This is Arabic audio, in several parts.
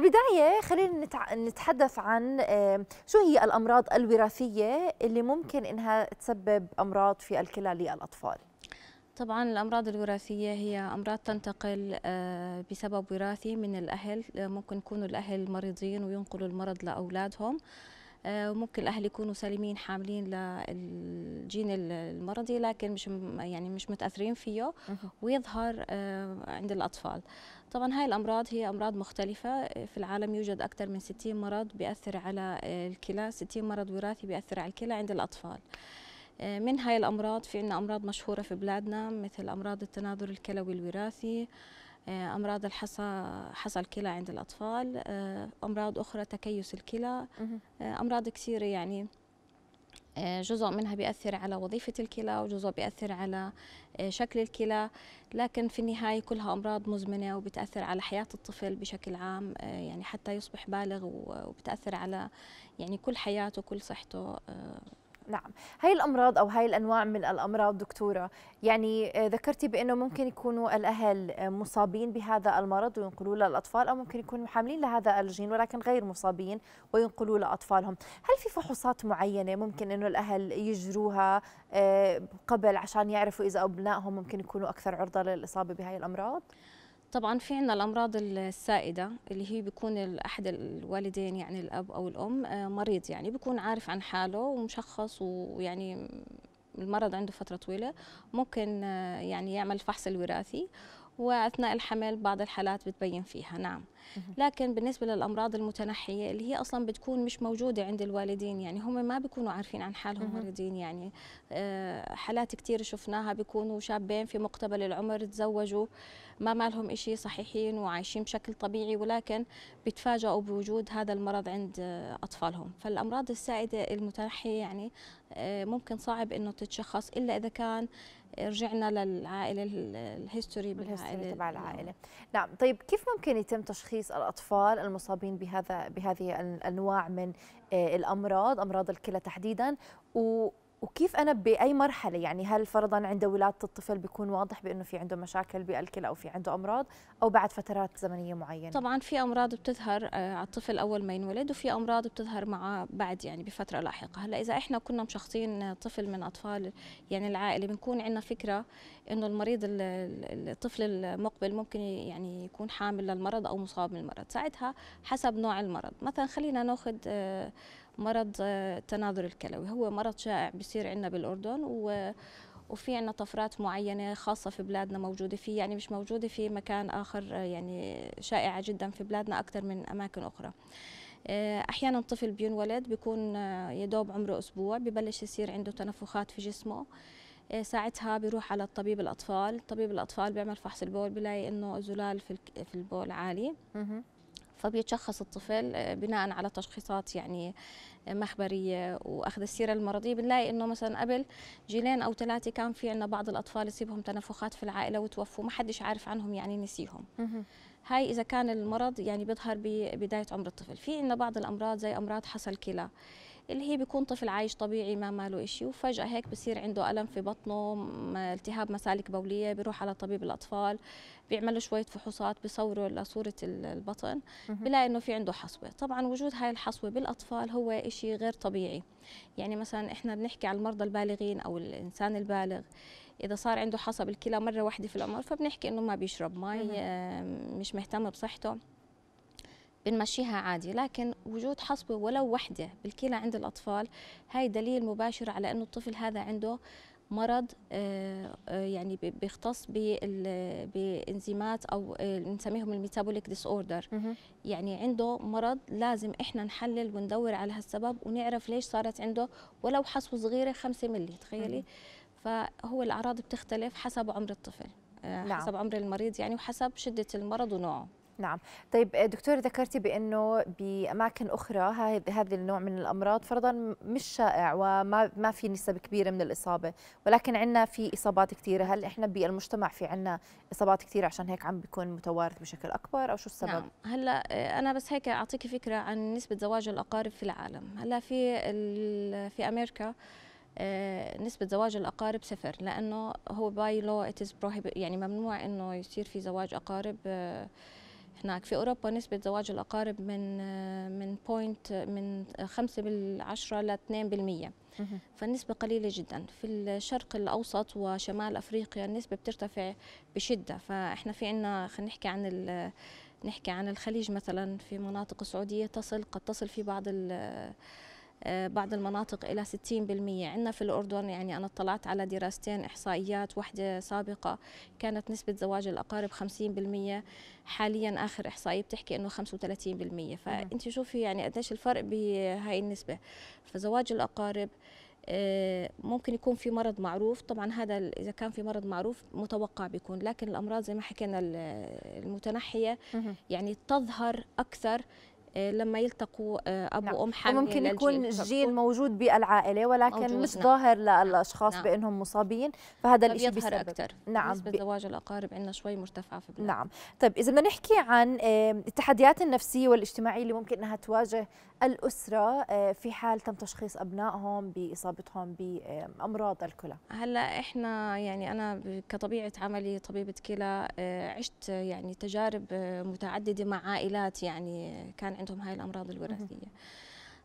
بالبداية خلينا نتحدث عن شو هي الأمراض الوراثية اللي ممكن إنها تسبب أمراض في الكلى للأطفال طبعا الأمراض الوراثية هي أمراض تنتقل آه، بسبب وراثي من الأهل ممكن يكونوا الأهل مريضين وينقلوا المرض لأولادهم آه، وممكن الاهل يكونوا سالمين حاملين للجين المرضي لكن مش يعني مش متاثرين فيه ويظهر آه، عند الاطفال طبعا هاي الامراض هي امراض مختلفه في العالم يوجد اكثر من 60 مرض بياثر على الكلى 60 مرض وراثي بياثر على الكلى عند الاطفال آه، من هاي الامراض في عندنا امراض مشهوره في بلادنا مثل امراض التناظر الكلوي الوراثي آه، امراض الحصى حصى الكلى عند الاطفال آه، امراض اخرى تكيس الكلى آه، امراض كثيره يعني جزء منها بيأثر على وظيفة الكلى وجزء بيأثر على شكل الكلى لكن في النهاية كلها أمراض مزمنة وبتأثر على حياة الطفل بشكل عام يعني حتى يصبح بالغ وبتأثر على يعني كل حياته وكل صحته نعم هاي الأمراض أو هاي الأنواع من الأمراض دكتورة يعني آه، ذكرتي بأنه ممكن يكونوا الأهل آه، مصابين بهذا المرض وينقلوه للأطفال أو ممكن يكونوا حاملين لهذا الجين ولكن غير مصابين وينقلوه لأطفالهم هل في فحوصات معينة ممكن أنه الأهل يجروها آه، قبل عشان يعرفوا إذا أبنائهم ممكن يكونوا أكثر عرضة للإصابة بهاي الأمراض؟ طبعا في عندنا الامراض السائده اللي هي بيكون احد الوالدين يعني الاب او الام آه، مريض يعني بيكون عارف عن حاله ومشخص ويعني المرض عنده فتره طويله ممكن آه، يعني يعمل فحص الوراثي واثناء الحمل بعض الحالات بتبين فيها نعم لكن بالنسبه للامراض المتنحيه اللي هي اصلا بتكون مش موجوده عند الوالدين يعني هم ما بيكونوا عارفين عن حالهم مريضين يعني آه، حالات كثير شفناها بيكونوا شابين في مقتبل العمر تزوجوا ما مالهم شيء صحيحين وعايشين بشكل طبيعي ولكن بيتفاجئوا بوجود هذا المرض عند اطفالهم فالامراض السائده المتنحيه يعني آه، ممكن صعب انه تتشخص الا اذا كان رجعنا للعائله الهيستوري بالعائله تبع العائله نعم طيب كيف ممكن يتم تشخيص الاطفال المصابين بهذا بهذه الانواع من آه، الامراض امراض الكلى تحديدا وكيف انا باي مرحله يعني هل فرضا عند ولاده الطفل بيكون واضح بانه في عنده مشاكل بالكلى او في عنده امراض او بعد فترات زمنيه معينه طبعا في امراض بتظهر آه، على الطفل اول ما ينولد وفي امراض بتظهر معه بعد يعني بفتره لاحقه هلا اذا احنا كنا مشخصين طفل من اطفال يعني العائله بنكون عندنا فكره انه المريض الطفل المقبل ممكن يعني يكون حامل للمرض او مصاب من المرض ساعتها حسب نوع المرض مثلا خلينا ناخذ آه، مرض التناظر آه، الكلوي هو مرض شائع بيصير عندنا بالأردن و وفي عندنا طفرات معينة خاصة في بلادنا موجودة فيه يعني مش موجودة في مكان آخر آه، يعني شائعة جدا في بلادنا أكثر من أماكن أخرى آه، أحيانا الطفل بينولد بيكون يدوب عمره أسبوع ببلش يصير عنده تنفخات في جسمه ساعتها بيروح على الطبيب الأطفال طبيب الأطفال بيعمل فحص البول بلاقي إنه زلال في البول عالي فبيتشخص الطفل آه، بناء على تشخيصات يعني آه، مخبريه واخذ السيره المرضيه بنلاقي انه مثلا قبل جيلين او ثلاثه كان في عندنا بعض الاطفال يصيبهم تنفخات في العائله وتوفوا ما حدش عارف عنهم يعني نسيهم هاي اذا كان المرض يعني بيظهر ببدايه عمر الطفل في عندنا بعض الامراض زي امراض حصى الكلى اللي هي بيكون طفل عايش طبيعي ما ماله شيء وفجأة هيك بصير عنده ألم في بطنه التهاب مسالك بولية بيروح على طبيب الأطفال بيعمل له شوية فحوصات بيصوروا لصورة البطن بلاقي إنه في عنده حصوة طبعا وجود هاي الحصوة بالأطفال هو شيء غير طبيعي يعني مثلا إحنا بنحكي على المرضى البالغين أو الإنسان البالغ اذا صار عنده حصى بالكلى مره واحده في العمر فبنحكي انه ما بيشرب مي مش مهتم بصحته بنمشيها عادي لكن وجود حصبة ولو وحدة بالكلى عند الأطفال هاي دليل مباشر على أنه الطفل هذا عنده مرض آه، آه، يعني بيختص بانزيمات او بنسميهم آه، الميتابوليك ديس اوردر يعني عنده مرض لازم احنا نحلل وندور على هالسبب ونعرف ليش صارت عنده ولو حصوه صغيره 5 مللي تخيلي فهو الاعراض بتختلف حسب عمر الطفل نعم. حسب عمر المريض يعني وحسب شده المرض ونوعه نعم طيب آه، دكتور ذكرتي بانه باماكن اخرى هذا النوع من الامراض فرضا مش شائع وما ما في نسب كبيره من الاصابه ولكن عندنا في اصابات كثيره هل احنا بالمجتمع في عندنا اصابات كثيره عشان هيك عم بيكون متوارث بشكل اكبر او شو السبب نعم. هلا آه، انا بس هيك اعطيكي فكره عن نسبه زواج الاقارب في العالم هلا في في امريكا آه، نسبة زواج الأقارب صفر لأنه هو باي لو يعني ممنوع إنه يصير في زواج أقارب هناك في اوروبا نسبه زواج الاقارب من من بوينت من 5 بالعشرة ل 2% فالنسبه قليله جدا في الشرق الاوسط وشمال افريقيا النسبه بترتفع بشده فاحنا في عنا خلينا نحكي عن نحكي عن الخليج مثلا في مناطق السعوديه تصل قد تصل في بعض آه، بعض المناطق إلى 60% عندنا في الأردن يعني أنا اطلعت على دراستين إحصائيات واحدة سابقة كانت نسبة زواج الأقارب 50% حاليا آخر إحصائية بتحكي أنه 35% فأنت شوفي يعني قديش الفرق بهاي النسبة فزواج الأقارب آه، ممكن يكون في مرض معروف طبعا هذا اذا كان في مرض معروف متوقع بيكون لكن الامراض زي ما حكينا المتنحيه يعني تظهر اكثر آه، لما يلتقوا آه، اب نعم. وام حامل وممكن يكون الجين موجود بالعائله ولكن موجود. مش نعم. ظاهر نعم. للاشخاص نعم. بانهم مصابين فهذا الشيء بيظهر اكثر نعم نسبه ب... زواج الاقارب عندنا شوي مرتفعه في البلاد نعم طيب اذا بدنا نحكي عن التحديات النفسيه والاجتماعيه اللي ممكن انها تواجه الاسره آه، في حال تم تشخيص ابنائهم باصابتهم بامراض الكلى هلا احنا يعني انا كطبيعه عملي طبيبه كلى عشت يعني تجارب متعدده مع عائلات يعني كان عندهم هاي الامراض الوراثيه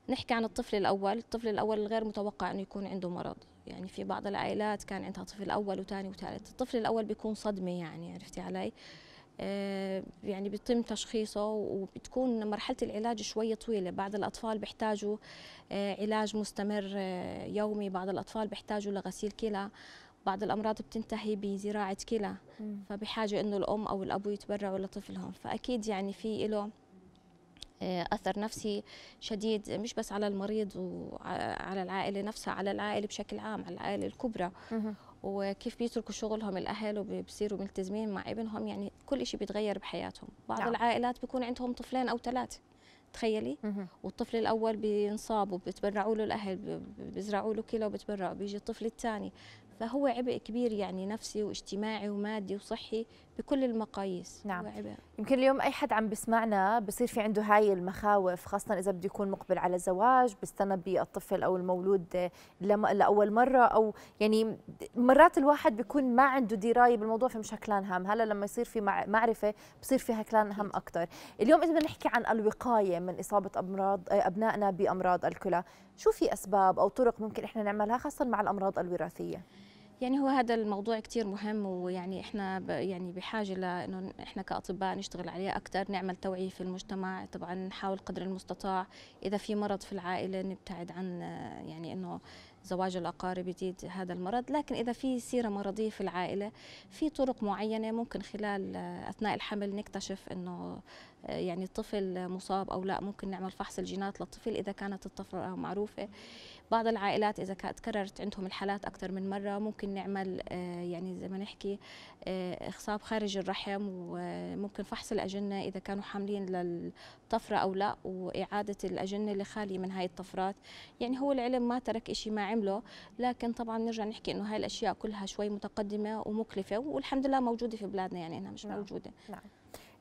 نحكي عن الطفل الاول الطفل الاول الغير متوقع انه يكون عنده مرض يعني في بعض العائلات كان عندها طفل اول وثاني وثالث الطفل الاول بيكون صدمه يعني عرفتي علي آه، يعني بيتم تشخيصه وبتكون مرحلة العلاج شوية طويلة بعض الأطفال بيحتاجوا آه، علاج مستمر آه، يومي بعض الأطفال بيحتاجوا لغسيل كلى بعض الأمراض بتنتهي بزراعة كلى فبحاجة إنه الأم أو الأبو يتبرعوا لطفلهم فأكيد يعني في له آه، اثر نفسي شديد مش بس على المريض وعلى العائله نفسها على العائله بشكل عام على العائله الكبرى وكيف بيتركوا شغلهم الاهل وبصيروا ملتزمين مع ابنهم يعني كل شيء بيتغير بحياتهم بعض نعم. العائلات بيكون عندهم طفلين او ثلاثه تخيلي والطفل الاول بينصاب وبتبرعوا له الاهل بيزرعوا له كلى وبتبرعوا بيجي الطفل الثاني فهو عبء كبير يعني نفسي واجتماعي ومادي وصحي بكل المقاييس نعم وعبء. يمكن اليوم اي حد عم بسمعنا بصير في عنده هاي المخاوف خاصه اذا بده يكون مقبل على زواج بستنى بالطفل او المولود لاول مره او يعني مرات الواحد بيكون ما عنده درايه بالموضوع فمش هكلان هم هلا لما يصير في معرفه بصير في هكلان هم اكثر اليوم اذا نحكي عن الوقايه من اصابه امراض آه، ابنائنا بامراض الكلى شو في اسباب او طرق ممكن احنا نعملها خاصه مع الامراض الوراثيه يعني هو هذا الموضوع كثير مهم ويعني احنا يعني بحاجه لانه احنا كاطباء نشتغل عليه اكثر نعمل توعيه في المجتمع طبعا نحاول قدر المستطاع اذا في مرض في العائله نبتعد عن يعني انه زواج الأقارب يزيد هذا المرض لكن إذا في سيرة مرضية في العائلة في طرق معينة ممكن خلال أثناء الحمل نكتشف أنه يعني الطفل مصاب أو لا ممكن نعمل فحص الجينات للطفل إذا كانت الطفرة معروفة بعض العائلات اذا تكررت عندهم الحالات اكثر من مره ممكن نعمل آه، يعني زي ما نحكي آه، اخصاب خارج الرحم وممكن فحص الاجنه اذا كانوا حاملين للطفره او لا واعاده الاجنه اللي خاليه من هاي الطفرات يعني هو العلم ما ترك شيء ما عمله لكن طبعا نرجع نحكي انه هاي الاشياء كلها شوي متقدمه ومكلفه والحمد لله موجوده في بلادنا يعني انها مش نعم. موجوده نعم.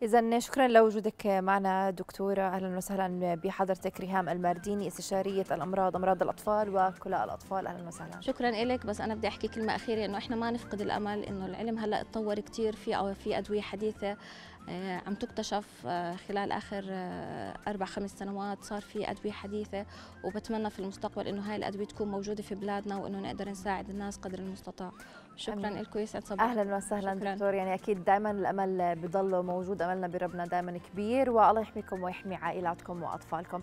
إذا شكرا لوجودك معنا دكتورة أهلا وسهلا بحضرتك ريهام المارديني استشارية الأمراض أمراض الأطفال وكلاء الأطفال أهلا وسهلا شكرا لك بس أنا بدي أحكي كلمة أخيرة إنه إحنا ما نفقد الأمل إنه العلم هلا تطور كثير في أو في أدوية حديثة آه، عم تكتشف آه، خلال اخر آه، اربع خمس سنوات صار في ادويه حديثه وبتمنى في المستقبل انه هاي الادويه تكون موجوده في بلادنا وانه نقدر نساعد الناس قدر المستطاع شكرا لكم يسعد صباحك اهلا وسهلا دكتور يعني اكيد دائما الامل بضله موجود املنا بربنا دائما كبير والله يحميكم ويحمي عائلاتكم واطفالكم